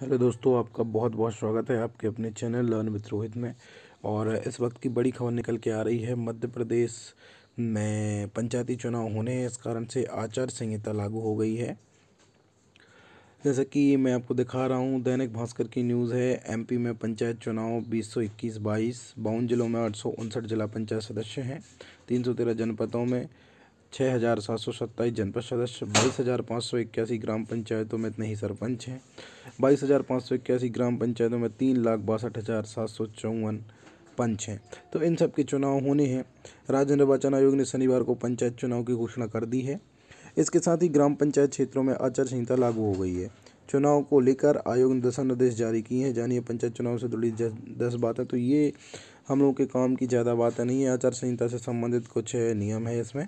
hello दोस्तों आपका बहुत बहुत स्वागत है आपके अपने चैनल लर्न विथ रोहित में और इस वक्त की बड़ी खबर निकल के आ रही है मध्य प्रदेश में पंचायती चुनाव होने इस कारण से आचार संहिता लागू हो गई है जैसा कि मैं आपको दिखा रहा हूँ दैनिक भास्कर की न्यूज़ है एमपी में पंचायत चुनाव बीस सौ इक्कीस बाईस बावन जिलों में आठ सौ उनसठ जिला पंचायत सदस्य हैं तीन सौ तेरह जनपदों में छः हज़ार सात सौ सत्ताईस जनपद सदस्य बाईस हज़ार पाँच सौ इक्यासी ग्राम पंचायतों में इतने ही सरपंच हैं बाईस हज़ार पाँच सौ इक्यासी ग्राम पंचायतों में तीन लाख बासठ हज़ार सात सौ चौवन पंच हैं तो इन सब के चुनाव होने हैं राज्य निर्वाचन आयोग ने शनिवार को पंचायत चुनाव की घोषणा कर दी है इसके साथ ही ग्राम पंचायत क्षेत्रों में आचार संहिता लागू हो गई है चुनाव को लेकर आयोग ने दिशा निर्देश जारी किए हैं जानिए पंचायत चुनाव से जुड़ी दस बातें तो ये हम लोग के काम की ज़्यादा बातें नहीं है आचार संहिता से संबंधित कुछ नियम है इसमें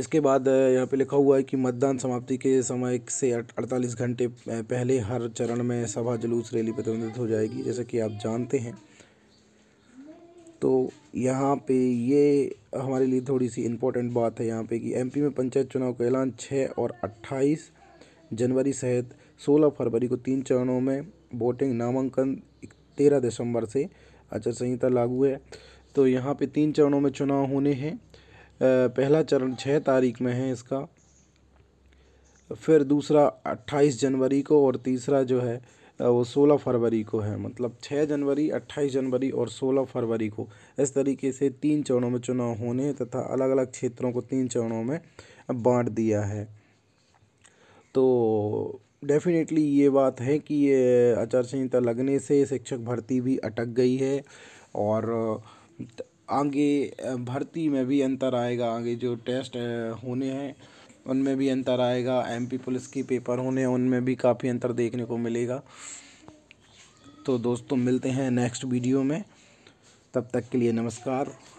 इसके बाद यहाँ पे लिखा हुआ है कि मतदान समाप्ति के समय से 48 घंटे पहले हर चरण में सभा जुलूस रैली प्रतिबंधित हो जाएगी जैसा कि आप जानते हैं तो यहाँ पे ये हमारे लिए थोड़ी सी इम्पोर्टेंट बात है यहाँ पे कि एमपी में पंचायत चुनाव का ऐलान 6 और 28 जनवरी सहित 16 फरवरी को तीन चरणों में वोटिंग नामांकन तेरह दिसंबर से आचार संहिता लागू है तो यहाँ पे तीन चरणों में चुनाव होने हैं पहला चरण छः तारीख में है इसका फिर दूसरा अट्ठाईस जनवरी को और तीसरा जो है वो सोलह फरवरी को है मतलब छः जनवरी अट्ठाईस जनवरी और सोलह फरवरी को इस तरीके से तीन चरणों में चुनाव होने तथा अलग अलग क्षेत्रों को तीन चरणों में बांट दिया है तो डेफिनेटली ये बात है कि ये आचार संहिता लगने से शिक्षक भर्ती भी अटक गई है और आगे भर्ती में भी अंतर आएगा आगे जो टेस्ट होने हैं उनमें भी अंतर आएगा एमपी पुलिस की पेपर होने उनमें भी काफ़ी अंतर देखने को मिलेगा तो दोस्तों मिलते हैं नेक्स्ट वीडियो में तब तक के लिए नमस्कार